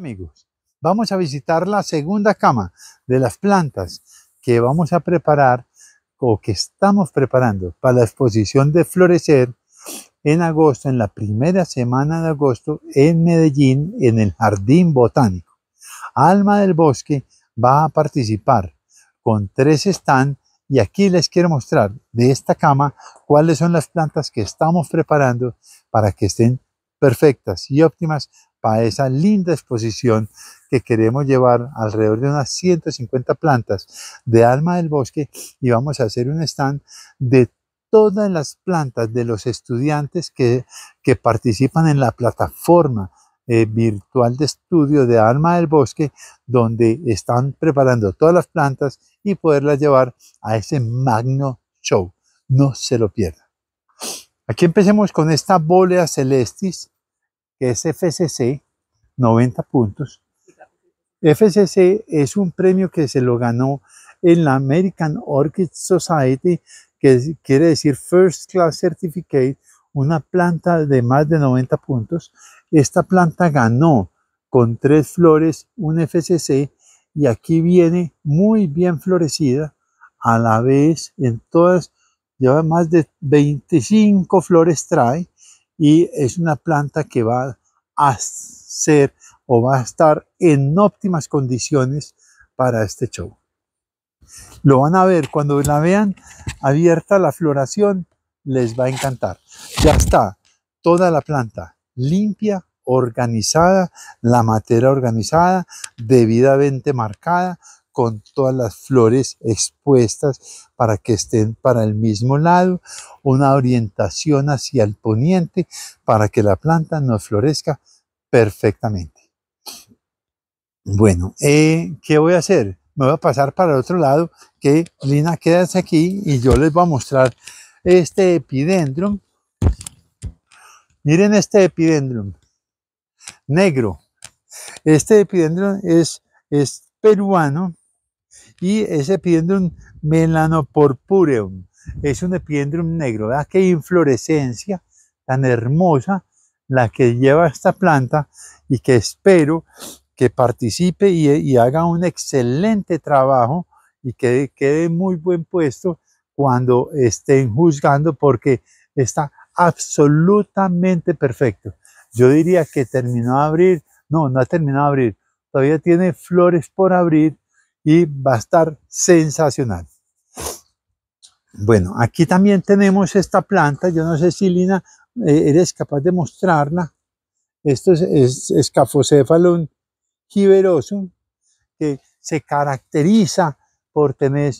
amigos, vamos a visitar la segunda cama de las plantas que vamos a preparar o que estamos preparando para la exposición de Florecer en agosto, en la primera semana de agosto, en Medellín, en el Jardín Botánico. Alma del Bosque va a participar con tres stands y aquí les quiero mostrar de esta cama cuáles son las plantas que estamos preparando para que estén perfectas y óptimas para esa linda exposición que queremos llevar alrededor de unas 150 plantas de Alma del Bosque y vamos a hacer un stand de todas las plantas de los estudiantes que, que participan en la plataforma eh, virtual de estudio de Alma del Bosque, donde están preparando todas las plantas y poderlas llevar a ese magno show. No se lo pierdan. Aquí empecemos con esta bólea celestis, que es FCC, 90 puntos. FCC es un premio que se lo ganó en la American Orchid Society, que quiere decir First Class Certificate, una planta de más de 90 puntos. Esta planta ganó con tres flores un FCC y aquí viene muy bien florecida a la vez en todas lleva más de 25 flores trae y es una planta que va a ser o va a estar en óptimas condiciones para este show. Lo van a ver cuando la vean abierta la floración, les va a encantar. Ya está toda la planta limpia, organizada, la materia organizada, debidamente marcada, con todas las flores expuestas para que estén para el mismo lado, una orientación hacia el poniente para que la planta no florezca perfectamente. Bueno, eh, ¿qué voy a hacer? Me voy a pasar para el otro lado, que Lina quédate aquí y yo les voy a mostrar este epidendrum. Miren este epidendrum, negro. Este epidendrum es peruano y ese epiendrum melanoporpureum es un epidendrum negro. ¿verdad? Qué inflorescencia tan hermosa la que lleva esta planta y que espero que participe y, y haga un excelente trabajo y que quede muy buen puesto cuando estén juzgando porque está absolutamente perfecto. Yo diría que terminó de abrir, no, no ha terminado de abrir, todavía tiene flores por abrir y va a estar sensacional. Bueno, aquí también tenemos esta planta. Yo no sé si Lina eh, eres capaz de mostrarla. Esto es, es Scaphocephalum giberosum, que se caracteriza por tener,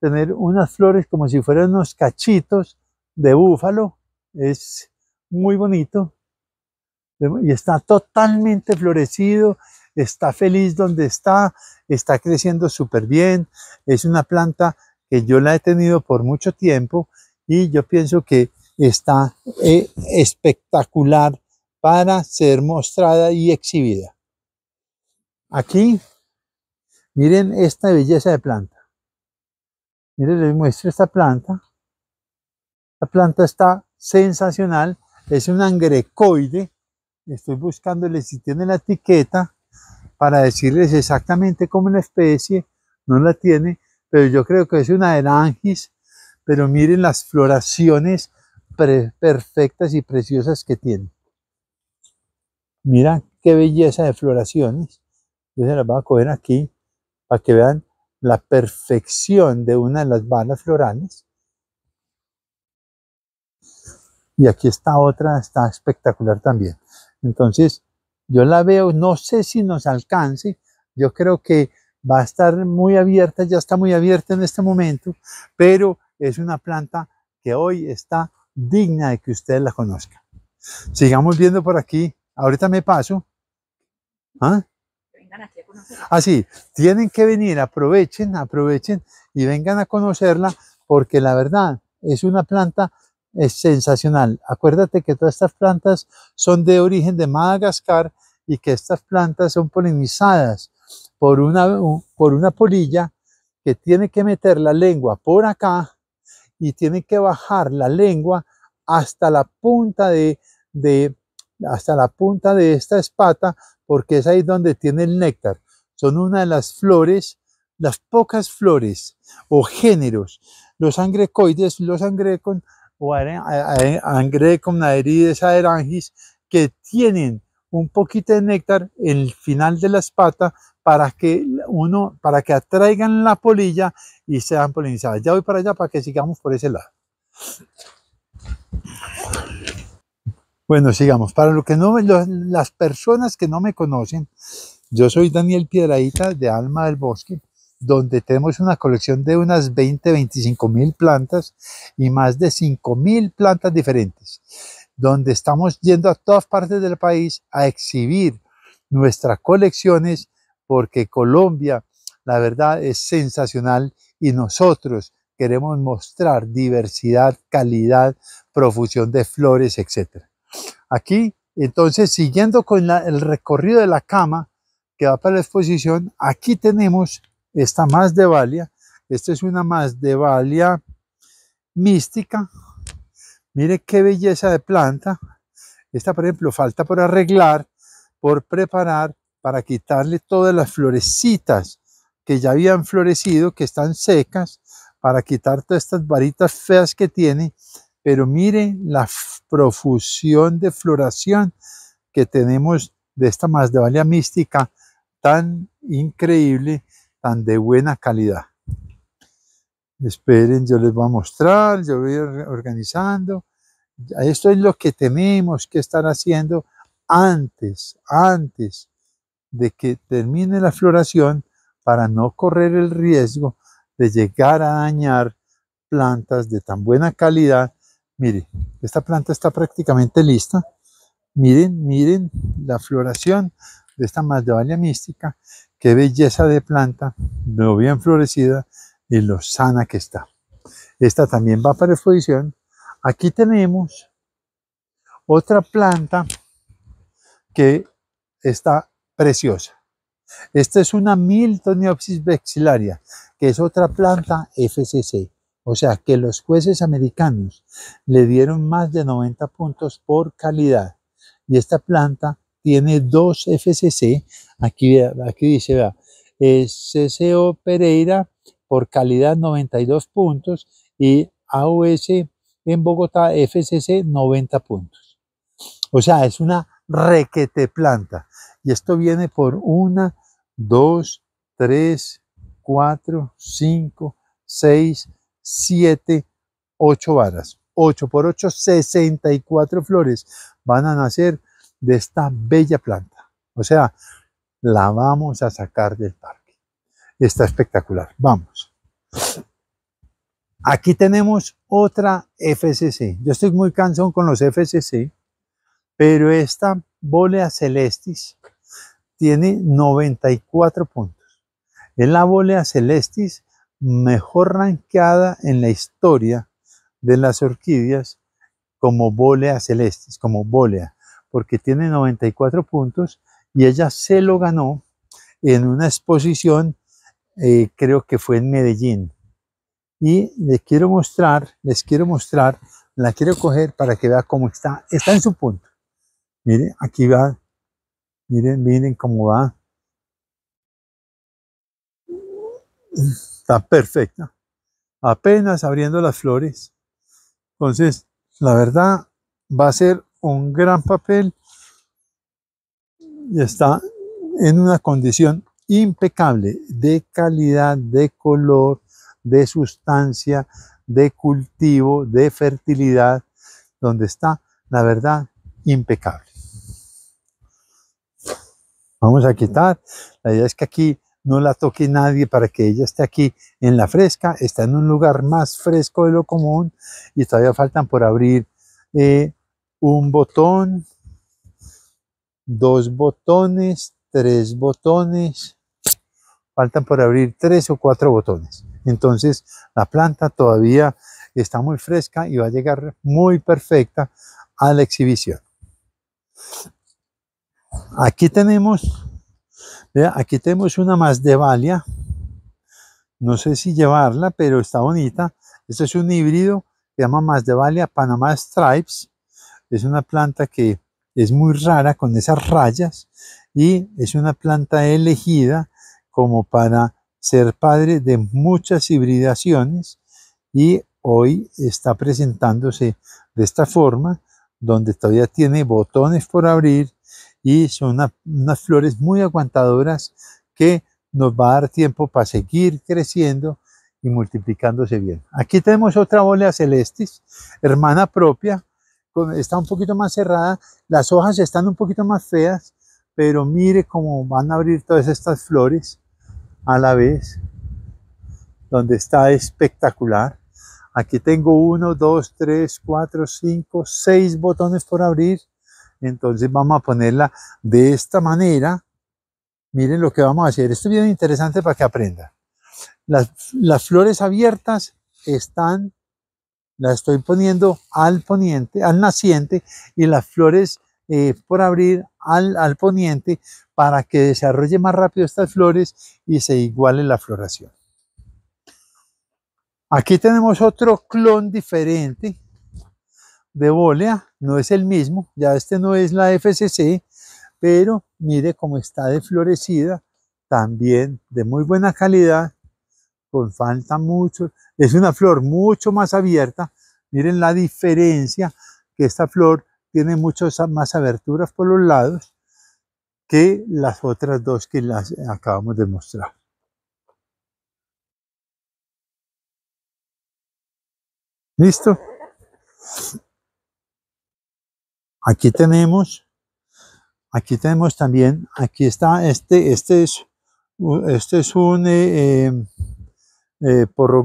tener unas flores como si fueran unos cachitos de búfalo. Es muy bonito y está totalmente florecido está feliz donde está, está creciendo súper bien, es una planta que yo la he tenido por mucho tiempo y yo pienso que está eh, espectacular para ser mostrada y exhibida. Aquí, miren esta belleza de planta. Miren, les muestro esta planta. La planta está sensacional, es un angrecoide. Estoy buscándole si tiene la etiqueta para decirles exactamente cómo la especie no la tiene, pero yo creo que es una erangis, pero miren las floraciones perfectas y preciosas que tiene. Mira qué belleza de floraciones. Yo se las voy a coger aquí para que vean la perfección de una de las balas florales. Y aquí está otra, está espectacular también. Entonces, yo la veo, no sé si nos alcance, yo creo que va a estar muy abierta, ya está muy abierta en este momento, pero es una planta que hoy está digna de que ustedes la conozcan. Sigamos viendo por aquí, ahorita me paso. ¿Ah? Así, ah, tienen que venir, aprovechen, aprovechen y vengan a conocerla porque la verdad es una planta es sensacional. Acuérdate que todas estas plantas son de origen de Madagascar y que estas plantas son polinizadas por una, por una polilla que tiene que meter la lengua por acá y tiene que bajar la lengua hasta la punta de, hasta la punta de esta espata porque es ahí donde tiene el néctar. Son una de las flores, las pocas flores o géneros. Los angrecoides, los angrecon o Angrecum naerides aderangis, que tienen un poquito de néctar en el final de la espata para que uno, para que atraigan la polilla y sean polinizadas. Ya voy para allá para que sigamos por ese lado. Bueno, sigamos. Para lo que no, las personas que no me conocen, yo soy Daniel Piedradita de Alma del Bosque donde tenemos una colección de unas 20, 25 mil plantas y más de 5 mil plantas diferentes, donde estamos yendo a todas partes del país a exhibir nuestras colecciones porque Colombia, la verdad, es sensacional y nosotros queremos mostrar diversidad, calidad, profusión de flores, etc. Aquí, entonces, siguiendo con el recorrido de la cama que va para la exposición, aquí tenemos esta más de Valia. Esta es una más de Valia mística. Mire qué belleza de planta. Esta, por ejemplo, falta por arreglar, por preparar, para quitarle todas las florecitas que ya habían florecido, que están secas, para quitar todas estas varitas feas que tiene. Pero mire la profusión de floración que tenemos de esta más de valia mística tan increíble de buena calidad. Esperen, yo les voy a mostrar, yo voy organizando. Esto es lo que tenemos que estar haciendo antes, antes de que termine la floración para no correr el riesgo de llegar a dañar plantas de tan buena calidad. Mire, esta planta está prácticamente lista. Miren, miren la floración de esta Magdalia mística qué belleza de planta, lo bien florecida y lo sana que está. Esta también va para exposición. Aquí tenemos otra planta que está preciosa. Esta es una Miltoniopsis vexillaria, que es otra planta FCC. O sea que los jueces americanos le dieron más de 90 puntos por calidad. Y esta planta tiene dos FCC. Aquí, aquí dice, vea, eh, CCO Pereira por calidad 92 puntos y AOS en Bogotá FCC 90 puntos. O sea, es una requete planta. Y esto viene por una, 2, 3, 4, 5, 6, 7, 8 varas. 8 por 8, 64 flores. Van a nacer de esta bella planta. O sea, la vamos a sacar del parque. Está espectacular. Vamos. Aquí tenemos otra FCC. Yo estoy muy cansado con los FCC, pero esta volea celestis tiene 94 puntos. Es la volea celestis mejor ranqueada en la historia de las orquídeas como volea celestis, como volea porque tiene 94 puntos y ella se lo ganó en una exposición, eh, creo que fue en Medellín. Y les quiero mostrar, les quiero mostrar, la quiero coger para que vea cómo está. Está en su punto. Miren, aquí va. Miren, miren cómo va. Está perfecta. Apenas abriendo las flores. Entonces, la verdad, va a ser un gran papel y está en una condición impecable de calidad, de color, de sustancia, de cultivo, de fertilidad, donde está la verdad impecable. Vamos a quitar, la idea es que aquí no la toque nadie para que ella esté aquí en la fresca, está en un lugar más fresco de lo común y todavía faltan por abrir eh, un botón, dos botones, tres botones, faltan por abrir tres o cuatro botones. Entonces la planta todavía está muy fresca y va a llegar muy perfecta a la exhibición. Aquí tenemos, vea, aquí tenemos una más de valia. No sé si llevarla, pero está bonita. Este es un híbrido, se llama más de valia Panamá Stripes. Es una planta que es muy rara con esas rayas y es una planta elegida como para ser padre de muchas hibridaciones y hoy está presentándose de esta forma donde todavía tiene botones por abrir y son unas flores muy aguantadoras que nos va a dar tiempo para seguir creciendo y multiplicándose bien. Aquí tenemos otra olea celestis, hermana propia, está un poquito más cerrada, las hojas están un poquito más feas, pero mire cómo van a abrir todas estas flores a la vez, donde está espectacular. Aquí tengo uno, dos, tres, cuatro, cinco, seis botones por abrir. Entonces vamos a ponerla de esta manera. Miren lo que vamos a hacer. Esto es bien interesante para que aprendan. Las, las flores abiertas están la estoy poniendo al poniente, al naciente y las flores eh, por abrir al, al poniente para que desarrolle más rápido estas flores y se iguale la floración. Aquí tenemos otro clon diferente de bólea, no es el mismo, ya este no es la FCC, pero mire cómo está de florecida, también de muy buena calidad falta mucho, es una flor mucho más abierta, miren la diferencia que esta flor tiene muchas más aberturas por los lados que las otras dos que las acabamos de mostrar. ¿Listo? Aquí tenemos, aquí tenemos también, aquí está, este, este es, este es un... Eh, eh, eh, Porro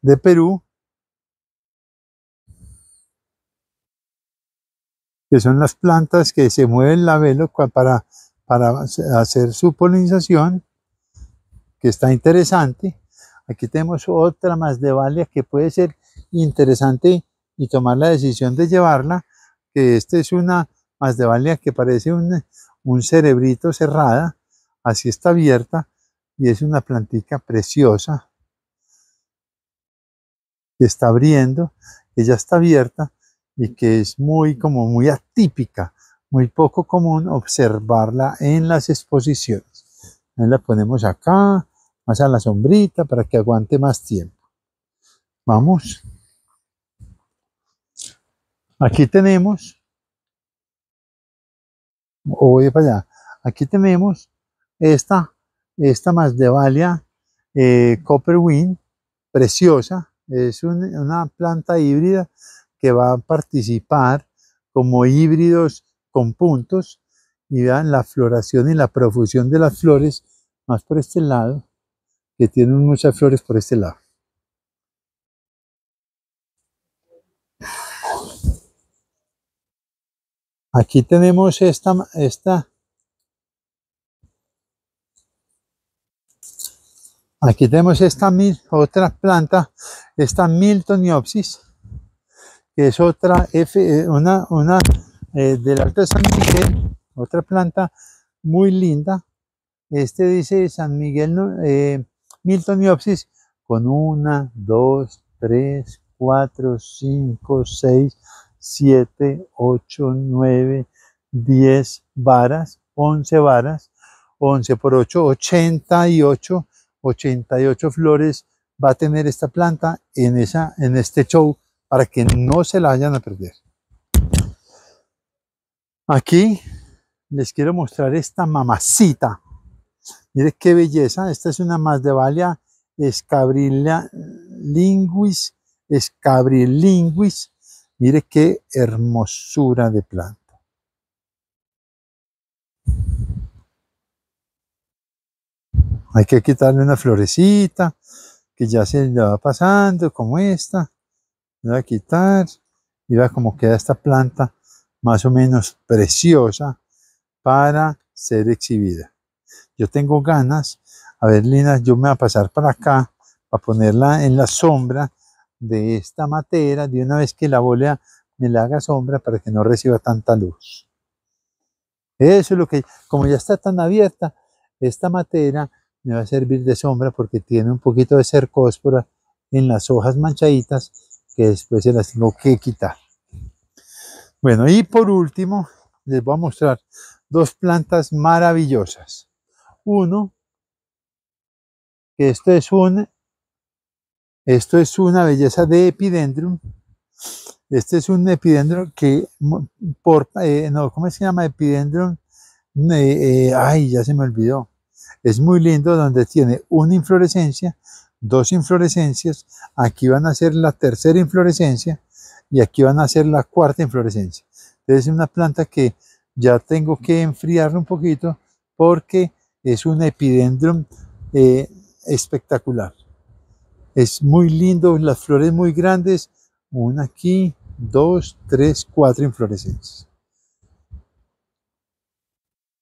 de Perú, que son las plantas que se mueven la velo para, para hacer su polinización, que está interesante. Aquí tenemos otra más de valia que puede ser interesante y tomar la decisión de llevarla, que esta es una más de valia que parece un, un cerebrito cerrada, así está abierta, y es una plantica preciosa que está abriendo, que ya está abierta y que es muy como muy atípica, muy poco común observarla en las exposiciones. la ponemos acá, más a la sombrita para que aguante más tiempo. Vamos. Aquí tenemos Aquí tenemos esta, esta Masdevalia eh, preciosa. Es una planta híbrida que va a participar como híbridos con puntos. Y vean la floración y la profusión de las flores, más por este lado, que tienen muchas flores por este lado. Aquí tenemos esta, esta, aquí tenemos esta otra planta, esta Miltoniopsis, que es otra eh, una, una eh, del Alto de San Miguel, otra planta muy linda. Este dice San Miguel eh, Miltoniopsis con una, dos, tres, cuatro, cinco, seis, 7, 8, 9, 10 varas, 11 varas, 11 por 8, 88, 88 flores va a tener esta planta en, esa, en este show para que no se la vayan a perder. Aquí les quiero mostrar esta mamacita. Miren qué belleza. Esta es una más de de escabrilla linguis, escabrilinguis Mire qué hermosura de planta. Hay que quitarle una florecita que ya se le va pasando, como esta. Le voy a quitar. Y vea cómo queda esta planta más o menos preciosa para ser exhibida. Yo tengo ganas, a ver Lina, yo me voy a pasar para acá, para ponerla en la sombra de esta materia de una vez que la bola me la haga sombra para que no reciba tanta luz. Eso es lo que, como ya está tan abierta, esta materia me va a servir de sombra porque tiene un poquito de cercóspora en las hojas manchaditas que después se las tengo que quitar. Bueno, y por último, les voy a mostrar dos plantas maravillosas. Uno, que esto es un esto es una belleza de epidendrum. Este es un epidendrum que, eh, no, ¿cómo se llama? Epidendrum. Eh, eh, ay, ya se me olvidó. Es muy lindo donde tiene una inflorescencia, dos inflorescencias. Aquí van a ser la tercera inflorescencia y aquí van a ser la cuarta inflorescencia. Entonces es una planta que ya tengo que enfriarla un poquito porque es un epidendrum espectacular. Es muy lindo, las flores muy grandes. Una aquí, dos, tres, cuatro inflorescencias.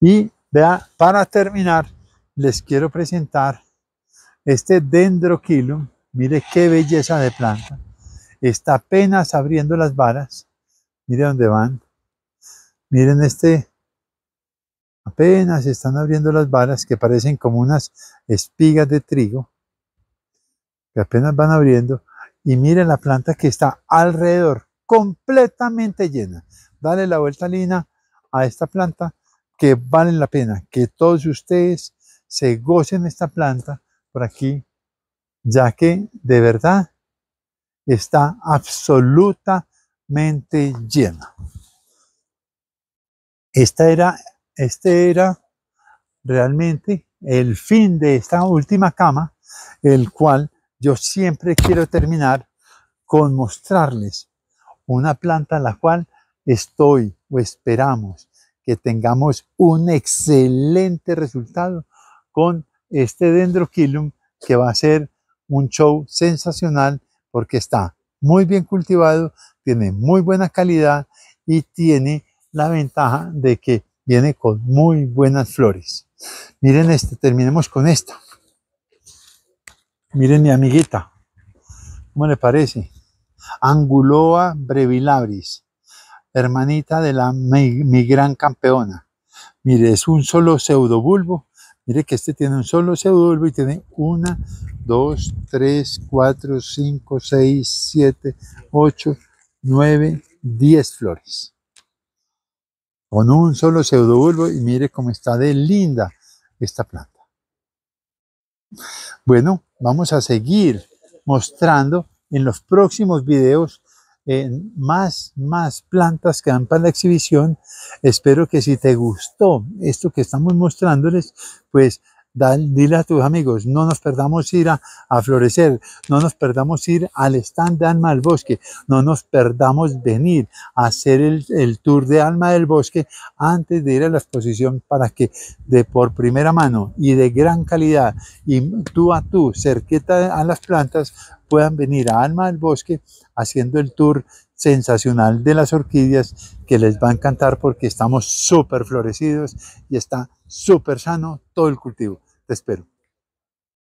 Y vea, para terminar, les quiero presentar este dendroquilum. Mire qué belleza de planta. Está apenas abriendo las varas. Mire dónde van. Miren este. Apenas están abriendo las varas que parecen como unas espigas de trigo que apenas van abriendo, y miren la planta que está alrededor, completamente llena. Dale la vuelta, Lina, a esta planta que vale la pena, que todos ustedes se gocen esta planta por aquí, ya que de verdad está absolutamente llena. Esta era, este era realmente el fin de esta última cama, el cual yo siempre quiero terminar con mostrarles una planta en la cual estoy o esperamos que tengamos un excelente resultado con este dendroquilum que va a ser un show sensacional porque está muy bien cultivado, tiene muy buena calidad y tiene la ventaja de que viene con muy buenas flores. Miren este, terminemos con esta. Miren mi amiguita, ¿cómo le parece? Anguloa brevilabris, hermanita de la mi, gran campeona. Mire, es un solo pseudobulbo. Mire que este tiene un solo pseudobulbo y tiene una, dos, tres, cuatro, cinco, seis, siete, ocho, nueve, diez flores. Con un solo pseudobulbo y mire cómo está de linda esta planta. Bueno, vamos a seguir mostrando en los próximos videos más, más plantas que dan para la exhibición. Espero que si te gustó esto que estamos mostrándoles, pues dile a tus amigos, no nos perdamos ir a, florecer, no nos perdamos ir al stand de Alma del Bosque, no nos perdamos venir a hacer el, tour de Alma del Bosque antes de ir a la exposición para que de por primera mano y de gran calidad y tú a tú, cerquita a las plantas, puedan venir a Alma del Bosque haciendo el tour sensacional de las orquídeas que les va a encantar porque estamos súper florecidos y está súper sano todo el cultivo. Te espero.